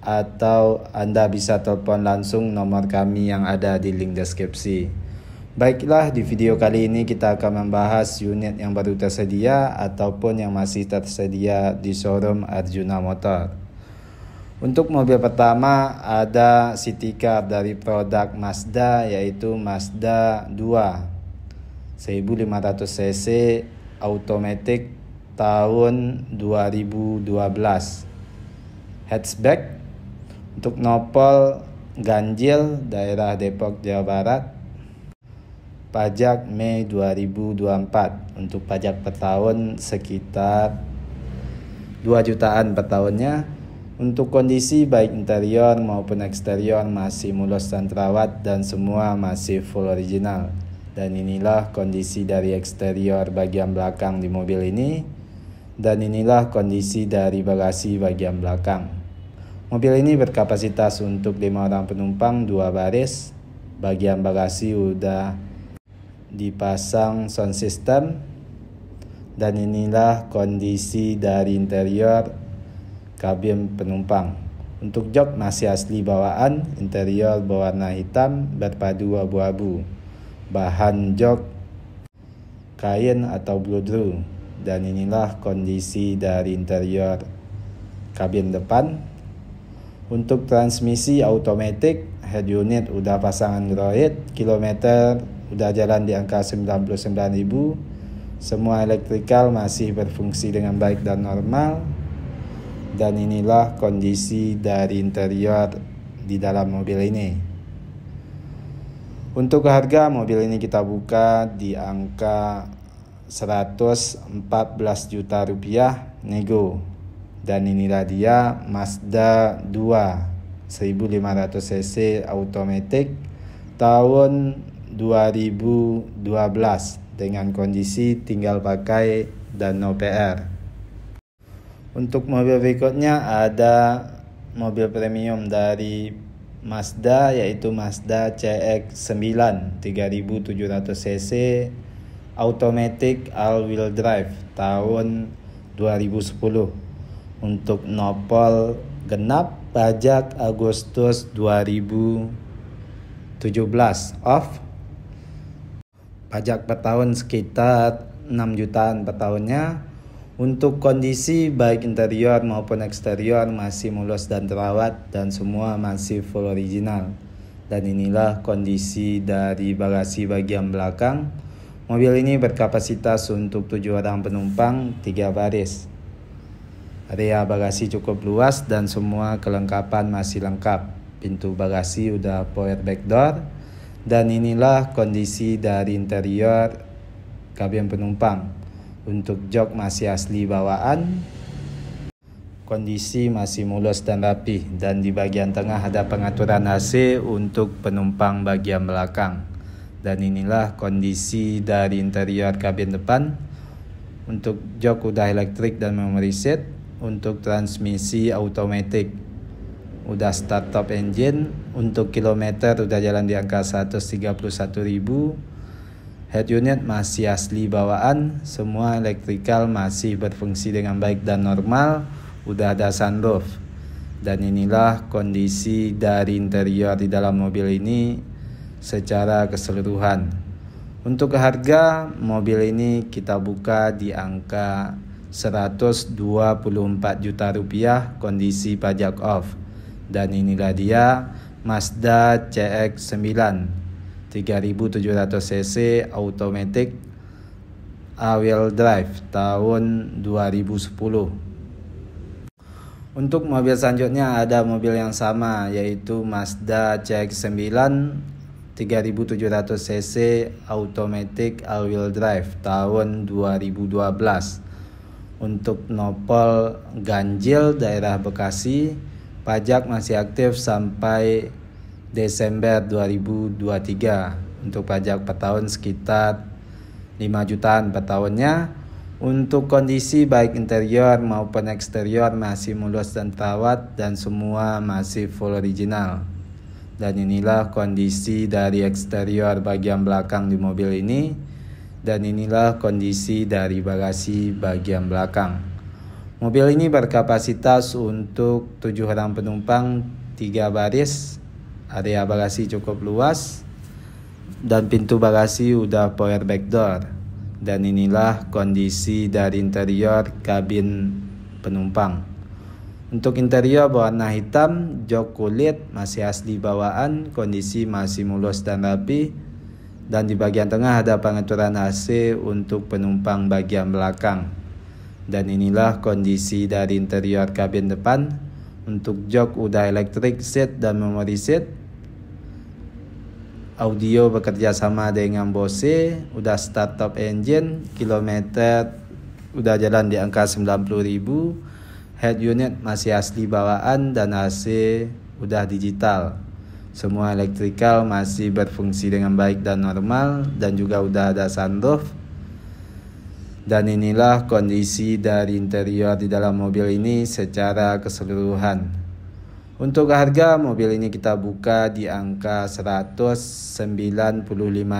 atau Anda bisa telepon langsung nomor kami yang ada di link deskripsi. Baiklah, di video kali ini kita akan membahas unit yang baru tersedia ataupun yang masih tersedia di showroom Arjuna Motor. Untuk mobil pertama ada city car dari produk Mazda yaitu Mazda 2 1500 cc automatic tahun 2012 hatchback untuk Nopol Ganjil daerah Depok Jawa Barat pajak Mei 2024 untuk pajak per tahun sekitar 2 jutaan per tahunnya untuk kondisi baik interior maupun eksterior masih mulus dan terawat dan semua masih full original. Dan inilah kondisi dari eksterior bagian belakang di mobil ini. Dan inilah kondisi dari bagasi bagian belakang. Mobil ini berkapasitas untuk 5 orang penumpang, 2 baris. Bagian bagasi sudah dipasang sound system. Dan inilah kondisi dari interior kabin penumpang. Untuk jok masih asli bawaan, interior berwarna hitam berpadu abu-abu. Bahan jok kain atau bludru. Dan inilah kondisi dari interior kabin depan. Untuk transmisi automatic, head unit udah pasangan Android, kilometer udah jalan di angka 99.000. Semua elektrikal masih berfungsi dengan baik dan normal. Dan inilah kondisi dari interior di dalam mobil ini. Untuk harga mobil ini kita buka di angka 114 juta rupiah nego dan inilah dia Mazda 2 1500 cc automatic tahun 2012 dengan kondisi tinggal pakai dan no PR. Untuk mobil berikutnya ada mobil premium dari Mazda yaitu Mazda CX-9 3700 cc automatic all wheel drive tahun 2010 untuk nopol genap pajak Agustus 2017 off pajak per tahun sekitar 6 jutaan per tahunnya untuk kondisi baik interior maupun eksterior masih mulus dan terawat dan semua masih full original. Dan inilah kondisi dari bagasi bagian belakang. Mobil ini berkapasitas untuk 7 orang penumpang, 3 baris. Area bagasi cukup luas dan semua kelengkapan masih lengkap. Pintu bagasi udah power back door. Dan inilah kondisi dari interior kabin penumpang. Untuk jok masih asli bawaan. Kondisi masih mulus dan rapi dan di bagian tengah ada pengaturan AC untuk penumpang bagian belakang. Dan inilah kondisi dari interior kabin depan. Untuk jok udah elektrik dan memory seat untuk transmisi automatic udah start top engine untuk kilometer udah jalan di angka 131.000 head unit masih asli bawaan semua elektrikal masih berfungsi dengan baik dan normal udah ada sunroof dan inilah kondisi dari interior di dalam mobil ini secara keseluruhan untuk harga mobil ini kita buka di angka 124 juta rupiah kondisi pajak off. Dan inilah dia Mazda CX-9 3700 cc automatic all-wheel drive tahun 2010. Untuk mobil selanjutnya ada mobil yang sama yaitu Mazda CX-9 3700 cc automatic all-wheel drive tahun 2012 untuk nopol ganjil daerah Bekasi pajak masih aktif sampai Desember 2023 untuk pajak per tahun sekitar 5 jutaan per tahunnya untuk kondisi baik interior maupun eksterior masih mulus dan terawat dan semua masih full original dan inilah kondisi dari eksterior bagian belakang di mobil ini dan inilah kondisi dari bagasi bagian belakang. Mobil ini berkapasitas untuk tujuh orang penumpang, tiga baris, area bagasi cukup luas, dan pintu bagasi udah power back door. Dan inilah kondisi dari interior kabin penumpang. Untuk interior berwarna hitam, jok kulit masih asli bawaan, kondisi masih mulus dan rapi, dan di bagian tengah ada pengaturan AC untuk penumpang bagian belakang. Dan inilah kondisi dari interior kabin depan. Untuk jok udah elektrik seat dan memory seat. Audio bekerja sama dengan Bose, udah start startup engine, kilometer udah jalan di angka 90.000. Head unit masih asli bawaan dan AC udah digital. Semua elektrikal masih berfungsi dengan baik dan normal dan juga udah ada sunroof. Dan inilah kondisi dari interior di dalam mobil ini secara keseluruhan. Untuk harga mobil ini kita buka di angka 195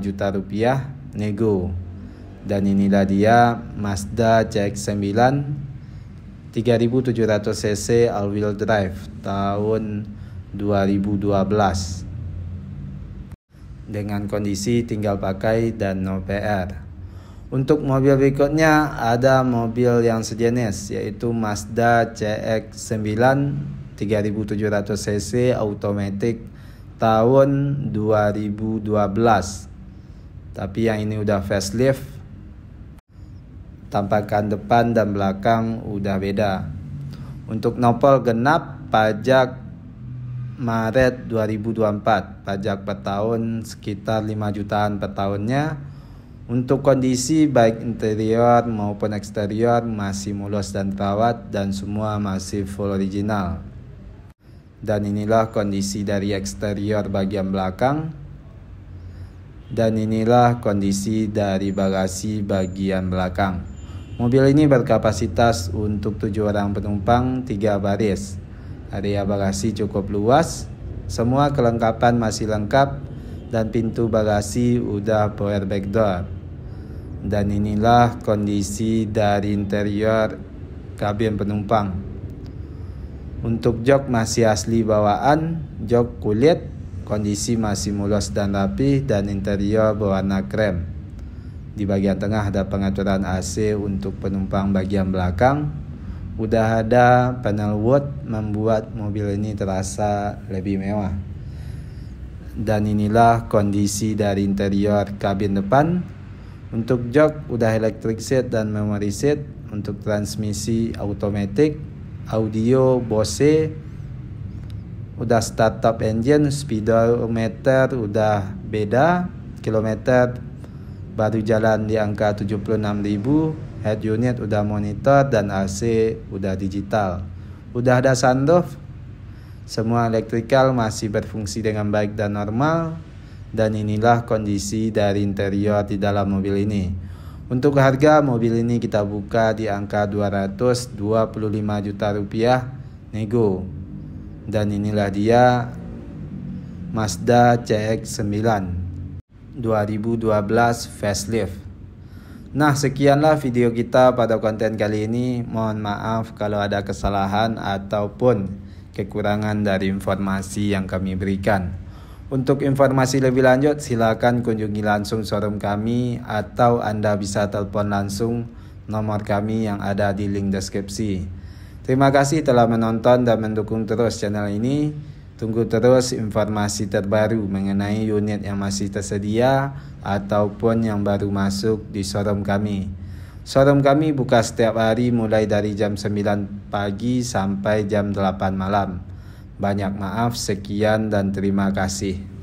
juta rupiah nego. Dan inilah dia Mazda CX-9 3700 cc all wheel drive tahun 2012 dengan kondisi tinggal pakai dan no PR. Untuk mobil berikutnya ada mobil yang sejenis yaitu Mazda CX-9 3700 cc automatic tahun 2012. Tapi yang ini udah facelift. Tampakan depan dan belakang udah beda. Untuk nopel genap pajak Maret 2024 pajak per tahun sekitar 5 jutaan per tahunnya untuk kondisi baik interior maupun eksterior masih mulus dan terawat dan semua masih full original dan inilah kondisi dari eksterior bagian belakang dan inilah kondisi dari bagasi bagian belakang mobil ini berkapasitas untuk 7 orang penumpang 3 baris Area bagasi cukup luas, semua kelengkapan masih lengkap dan pintu bagasi udah power back door. Dan inilah kondisi dari interior kabin penumpang. Untuk jok masih asli bawaan, jok kulit, kondisi masih mulus dan rapi dan interior berwarna krem. Di bagian tengah ada pengaturan AC untuk penumpang bagian belakang Udah ada panel wood membuat mobil ini terasa lebih mewah. Dan inilah kondisi dari interior kabin depan. Untuk jok udah electric seat dan memory seat. Untuk transmisi automatic, audio Bose, udah startup engine, speedometer udah beda, kilometer baru jalan di angka 76.000 head unit udah monitor dan AC udah digital. Udah ada sunroof, semua elektrikal masih berfungsi dengan baik dan normal. Dan inilah kondisi dari interior di dalam mobil ini. Untuk harga mobil ini kita buka di angka 225 juta rupiah nego. Dan inilah dia Mazda CX-9 2012 facelift. Nah, sekianlah video kita pada konten kali ini. Mohon maaf kalau ada kesalahan ataupun kekurangan dari informasi yang kami berikan. Untuk informasi lebih lanjut, silakan kunjungi langsung showroom kami atau Anda bisa telepon langsung nomor kami yang ada di link deskripsi. Terima kasih telah menonton dan mendukung terus channel ini. Tunggu terus informasi terbaru mengenai unit yang masih tersedia ataupun yang baru masuk di showroom kami. Showroom kami buka setiap hari mulai dari jam 9 pagi sampai jam 8 malam. Banyak maaf, sekian dan terima kasih.